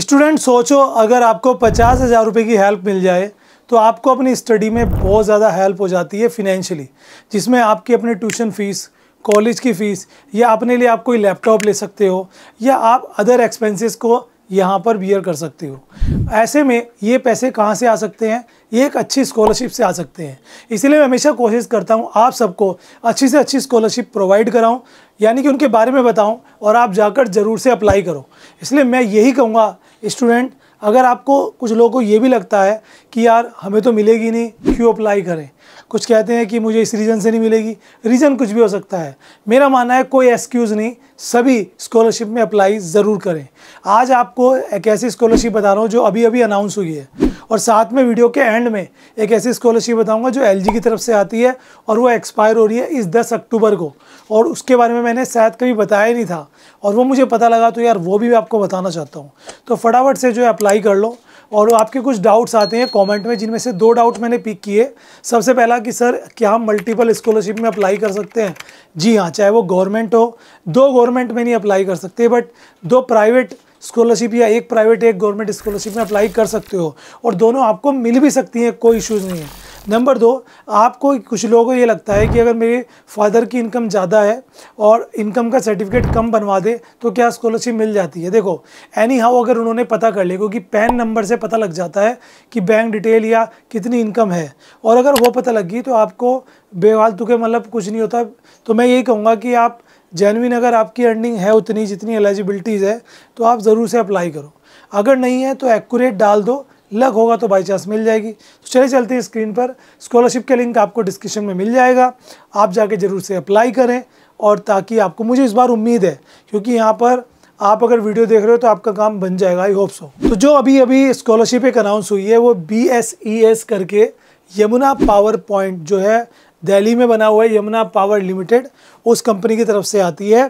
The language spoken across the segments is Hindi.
स्टूडेंट सोचो अगर आपको पचास हज़ार रुपये की हेल्प मिल जाए तो आपको अपनी स्टडी में बहुत ज़्यादा हेल्प हो जाती है फिनेंशियली जिसमें आपकी अपनी ट्यूशन फ़ीस कॉलेज की फ़ीस या अपने लिए आप कोई लैपटॉप ले सकते हो या आप अदर एक्सपेंसेस को यहाँ पर बियर कर सकते हो ऐसे में ये पैसे कहाँ से आ सकते हैं ये एक अच्छी स्कॉलरशिप से आ सकते हैं इसलिए मैं हमेशा कोशिश करता हूँ आप सबको अच्छी से अच्छी स्कॉलरशिप प्रोवाइड कराऊँ यानी कि उनके बारे में बताऊं और आप जाकर ज़रूर से अप्लाई करो इसलिए मैं यही कहूँगा स्टूडेंट अगर आपको कुछ लोगों को ये भी लगता है कि यार हमें तो मिलेगी नहीं क्यों अप्लाई करें कुछ कहते हैं कि मुझे इस रीज़न से नहीं मिलेगी रीज़न कुछ भी हो सकता है मेरा मानना है कोई एक्सक्यूज़ नहीं सभी स्कॉलरशिप में अप्लाई ज़रूर करें आज आपको एक ऐसी स्कॉलरशिप बता रहा हूँ जो अभी अभी अनाउंस हुई है और साथ में वीडियो के एंड में एक ऐसी स्कॉलरशिप बताऊंगा जो एल की तरफ से आती है और वो एक्सपायर हो रही है इस दस अक्टूबर को और उसके बारे में मैंने शायद कभी बताया नहीं था और वो मुझे पता लगा तो यार वो भी मैं आपको बताना चाहता हूँ तो फटाफट से जो है अप्लाई कर लो और आपके कुछ डाउट्स आते हैं कमेंट में जिनमें से दो डाउट मैंने पिक किए सबसे पहला कि सर क्या हम मल्टीपल स्कॉलरशिप में अप्लाई कर सकते हैं जी हाँ चाहे वो गवर्नमेंट हो दो गवर्नमेंट में नहीं अप्लाई कर सकते बट दो प्राइवेट स्कॉलरशिप या एक प्राइवेट एक गवर्नमेंट स्कॉलरशिप में अप्लाई कर सकते हो और दोनों आपको मिल भी सकती हैं कोई इशूज़ नहीं है नंबर दो आपको कुछ लोगों को ये लगता है कि अगर मेरे फादर की इनकम ज़्यादा है और इनकम का सर्टिफिकेट कम बनवा दे तो क्या स्कॉलरशिप मिल जाती है देखो एनी हाउ अगर उन्होंने पता कर लिया क्योंकि पैन नंबर से पता लग जाता है कि बैंक डिटेल या कितनी इनकम है और अगर वो पता लग गई तो आपको बेवालतू के मतलब कुछ नहीं होता तो मैं यही कहूँगा कि आप जेनविन अगर आपकी अर्निंग है उतनी जितनी एलिजिबिलिटीज़ है तो आप ज़रूर से अप्लाई करो अगर नहीं है तो एक्यूरेट डाल दो लक होगा तो बाई चांस मिल जाएगी तो चले चलते हैं स्क्रीन पर स्कॉलरशिप के लिंक आपको डिस्क्रिप्शन में मिल जाएगा आप जाके ज़रूर से अप्लाई करें और ताकि आपको मुझे इस बार उम्मीद है क्योंकि यहाँ पर आप अगर वीडियो देख रहे हो तो आपका काम बन जाएगा आई होप सो तो जो अभी अभी स्कॉलरशिप एक अनाउंस हुई है वो बी एस ई एस करके यमुना पावर पॉइंट जो है दिल्ली में बना हुआ है यमुना पावर लिमिटेड उस कंपनी की तरफ से आती है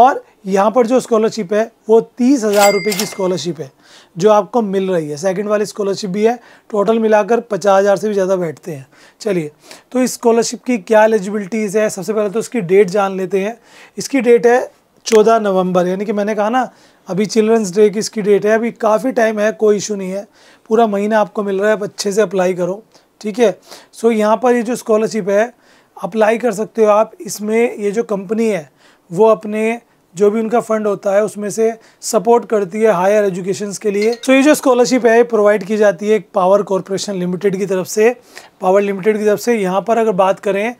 और यहाँ पर जो स्कॉलरशिप है वो तीस हज़ार रुपये की स्कॉलरशिप है जो आपको मिल रही है सेकंड वाली स्कॉलरशिप भी है टोटल मिलाकर पचास हज़ार से भी ज़्यादा बैठते हैं चलिए तो इस स्कॉलरशिप की क्या एलिजिबिलिटीज़ है सबसे पहले तो इसकी डेट जान लेते हैं इसकी डेट है चौदह नवंबर यानी कि मैंने कहा ना अभी चिल्ड्रंस डे की इसकी डेट है अभी काफ़ी टाइम है कोई इशू नहीं है पूरा महीना आपको मिल रहा है आप अच्छे से अप्लाई करो ठीक है सो यहाँ पर ये जो स्कॉलरशिप है अप्लाई कर सकते हो आप इसमें ये जो कंपनी है वो अपने जो भी उनका फंड होता है उसमें से सपोर्ट करती है हायर एजुकेशन के लिए तो so, ये जो स्कॉलरशिप है प्रोवाइड की जाती है एक पावर कॉरपोरेशन लिमिटेड की तरफ से पावर लिमिटेड की तरफ से यहाँ पर अगर बात करें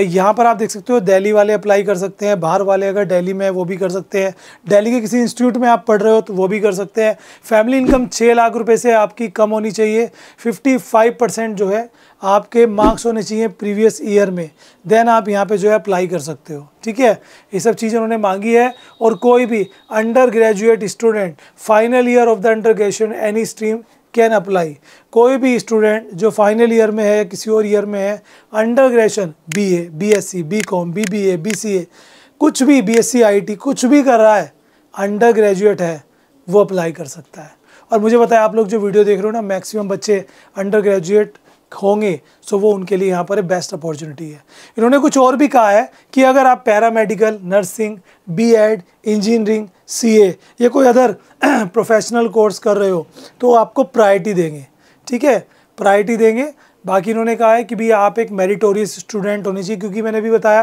यहाँ पर आप देख सकते हो दिल्ली वाले अप्लाई कर सकते हैं बाहर वाले अगर दिल्ली में वो भी कर सकते हैं दिल्ली के किसी इंस्टीट्यूट में आप पढ़ रहे हो तो वो भी कर सकते हैं फैमिली इनकम छः लाख रुपये से आपकी कम होनी चाहिए फिफ्टी फाइव परसेंट जो है आपके मार्क्स होने चाहिए प्रीवियस ईयर में देन आप यहाँ पर जो है अप्लाई कर सकते हो ठीक है ये सब चीज़ें उन्होंने मांगी है और कोई भी undergraduate student final year of the undergraduation any stream can apply कोई भी स्टूडेंट जो फाइनल ईयर में है किसी और ईयर में है undergraduation B A B S C B com B B A B C A कुछ भी B S C I T कुछ भी कर रहा है अंडर ग्रेजुएट है वो अप्लाई कर सकता है और मुझे बताया आप लोग जो वीडियो देख रहे हो ना मैक्सिमम बच्चे अंडर ग्रेजुएट होंगे सो वो उनके लिए यहाँ पर बेस्ट अपॉर्चुनिटी है इन्होंने कुछ और भी कहा है कि अगर आप paramedical nursing B Ed engineering C A या कोई अदर प्रोफेशनल कोर्स कर रहे हो तो आपको प्रायरिटी देंगे ठीक है प्रायरिटी देंगे बाकी इन्होंने कहा है कि भी आप एक मेरिटोरियस स्टूडेंट होने चाहिए क्योंकि मैंने भी बताया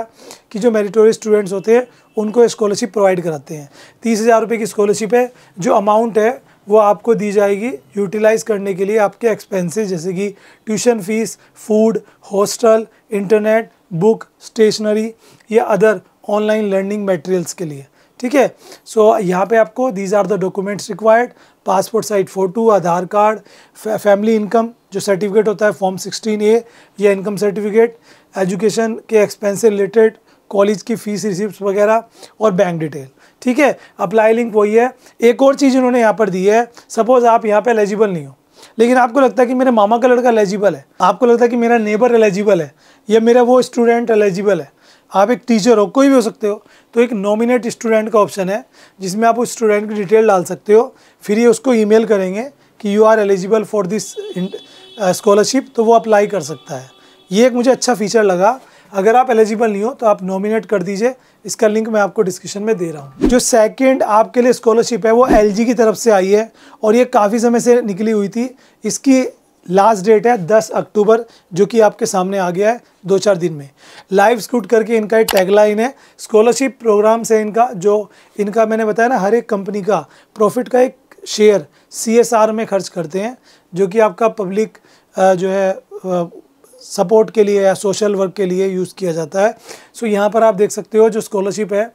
कि जो मेरिटोरियस स्टूडेंट्स होते हैं उनको स्कॉलरशिप प्रोवाइड कराते हैं तीस हज़ार रुपये की स्कॉलरशिप है जो अमाउंट है वो आपको दी जाएगी यूटिलाइज़ करने के लिए आपके एक्सपेंसेस जैसे कि tuition fees food hostel internet book stationery या अदर ऑनलाइन लर्निंग मटेरियल्स के लिए ठीक है सो यहाँ पे आपको these are the documents required passport size photo Aadhaar card family income जो सर्टिफिकेट होता है फॉर्म सिक्सटीन ए या इनकम सर्टिफिकेट एजुकेशन के एक्सपेंस रिलेटेड कॉलेज की फ़ीस रिसिप्ट वगैरह और बैंक डिटेल ठीक है अप्लाई लिंक वही है एक और चीज़ इन्होंने यहाँ पर दी है सपोज आप यहाँ पर एलिजिबल नहीं हो लेकिन आपको लगता है कि मेरे मामा का लड़का एलिजिबल है आपको लगता है कि मेरा नेबर एलिजिबल है या मेरा वो स्टूडेंट एलिजिबल है आप एक टीचर हो कोई भी हो सकते हो तो एक नॉमिनेट स्टूडेंट का ऑप्शन है जिसमें आप उस स्टूडेंट की डिटेल डाल सकते हो फिर ये उसको ईमेल करेंगे कि you are eligible for this scholarship तो वो अप्लाई कर सकता है ये एक मुझे अच्छा फीचर लगा अगर आप एलिजिबल नहीं हो तो आप नॉमिनेट कर दीजिए इसका लिंक मैं आपको डिस्क्रिप्शन में दे रहा हूँ जो सेकंड आपके लिए स्कॉलरशिप है वो एलजी की तरफ से आई है और ये काफ़ी समय से निकली हुई थी इसकी लास्ट डेट है 10 अक्टूबर जो कि आपके सामने आ गया है दो चार दिन में लाइव स्कूट करके इनका एक टैगलाइन है स्कॉलरशिप प्रोग्राम से इनका जो इनका मैंने बताया ना हर एक कंपनी का प्रॉफिट का एक शेयर सी में खर्च करते हैं जो कि आपका पब्लिक जो है सपोर्ट के लिए या सोशल वर्क के लिए यूज़ किया जाता है सो so, यहाँ पर आप देख सकते हो जो स्कॉलरशिप है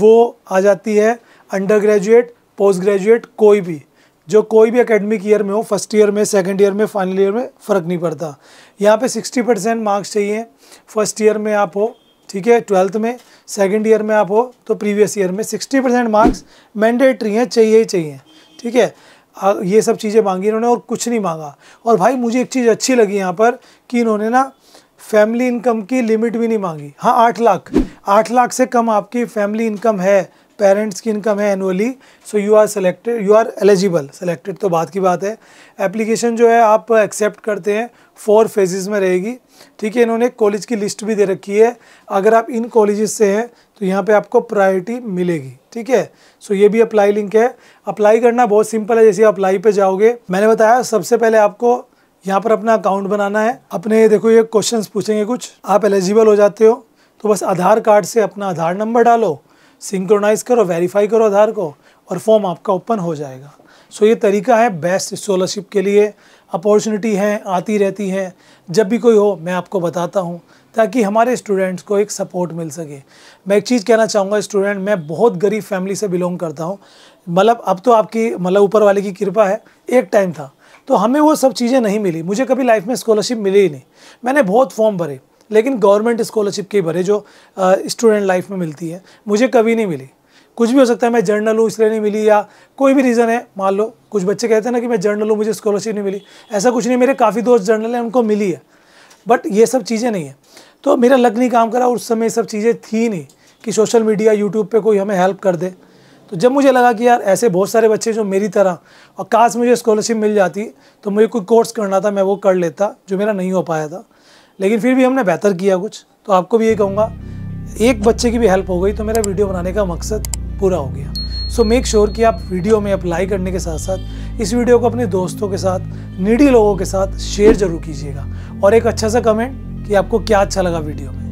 वो आ जाती है अंडर ग्रेजुएट पोस्ट ग्रेजुएट कोई भी जो कोई भी एकेडमिक ईयर में हो फर्स्ट ईयर में सेकंड ईयर में फाइनल ईयर में फ़र्क नहीं पड़ता यहाँ पे 60 परसेंट मार्क्स चाहिए फर्स्ट ईयर में आप हो ठीक है ट्वेल्थ में सेकंड ईयर में आप हो तो प्रीवियस ईयर में 60 परसेंट मार्क्स मैंडेटरी हैं चाहिए ही चाहिए ठीक है ये सब चीज़ें मांगी इन्होंने और कुछ नहीं मांगा और भाई मुझे एक चीज़ अच्छी लगी यहाँ पर कि इन्होंने ना फैमिली इनकम की लिमिट भी नहीं मांगी हाँ आठ लाख आठ लाख से कम आपकी फैमिली इनकम है पेरेंट्स की इनकम है annually so you are selected you are eligible selected तो बात की बात है एप्लीकेशन जो है आप एक्सेप्ट करते हैं फोर फेजेस में रहेगी ठीक है इन्होंने कॉलेज की लिस्ट भी दे रखी है अगर आप इन कॉलेजेस से हैं तो यहाँ पे आपको प्रायोरिटी मिलेगी ठीक है सो ये भी अप्लाई लिंक है अप्लाई करना बहुत सिंपल है जैसे अप्लाई पर जाओगे मैंने बताया सबसे पहले आपको यहाँ पर अपना अकाउंट बनाना है अपने देखो ये क्वेश्चन पूछेंगे कुछ आप एलिजिबल हो जाते हो तो बस आधार कार्ड से अपना आधार नंबर डालो सिंक्रोनाइज करो वेरीफाई करो आधार को और फॉर्म आपका ओपन हो जाएगा सो so, ये तरीका है बेस्ट स्कॉलरशिप के लिए अपॉर्चुनिटी हैं आती रहती हैं जब भी कोई हो मैं आपको बताता हूँ ताकि हमारे स्टूडेंट्स को एक सपोर्ट मिल सके मैं एक चीज़ कहना चाहूँगा स्टूडेंट मैं बहुत गरीब फैमिली से बिलोंग करता हूँ मतलब अब तो आपकी मतलब ऊपर वाले की कृपा है एक टाइम था तो हमें वो सब चीज़ें नहीं मिली मुझे कभी लाइफ में स्कॉलरशिप मिली ही नहीं मैंने बहुत फॉर्म भरे लेकिन गवर्नमेंट स्कॉलरशिप के भरे जो स्टूडेंट लाइफ में मिलती है मुझे कभी नहीं मिली कुछ भी हो सकता है मैं जर्नल हूँ इसलिए नहीं मिली या कोई भी रीज़न है मान लो कुछ बच्चे कहते हैं ना कि मैं जर्नल हूँ मुझे स्कॉलरशिप नहीं मिली ऐसा कुछ नहीं मेरे काफ़ी दोस्त जर्नल हैं उनको मिली है बट ये सब चीज़ें नहीं है तो मेरा लग नहीं काम करा उस समय ये सब चीज़ें थी नहीं कि सोशल मीडिया यूट्यूब पर कोई हमें हेल्प कर दे तो जब मुझे लगा कि यार ऐसे बहुत सारे बच्चे जो मेरी तरह और काश मुझे स्कॉलरशिप मिल जाती तो मुझे कोई कोर्स करना था मैं वो कर लेता जो मेरा नहीं हो पाया था लेकिन फिर भी हमने बेहतर किया कुछ तो आपको भी ये कहूँगा एक बच्चे की भी हेल्प हो गई तो मेरा वीडियो बनाने का मकसद पूरा हो गया सो मेक श्योर कि आप वीडियो में अप्लाई करने के साथ साथ इस वीडियो को अपने दोस्तों के साथ निडी लोगों के साथ शेयर जरूर कीजिएगा और एक अच्छा सा कमेंट कि आपको क्या अच्छा लगा वीडियो में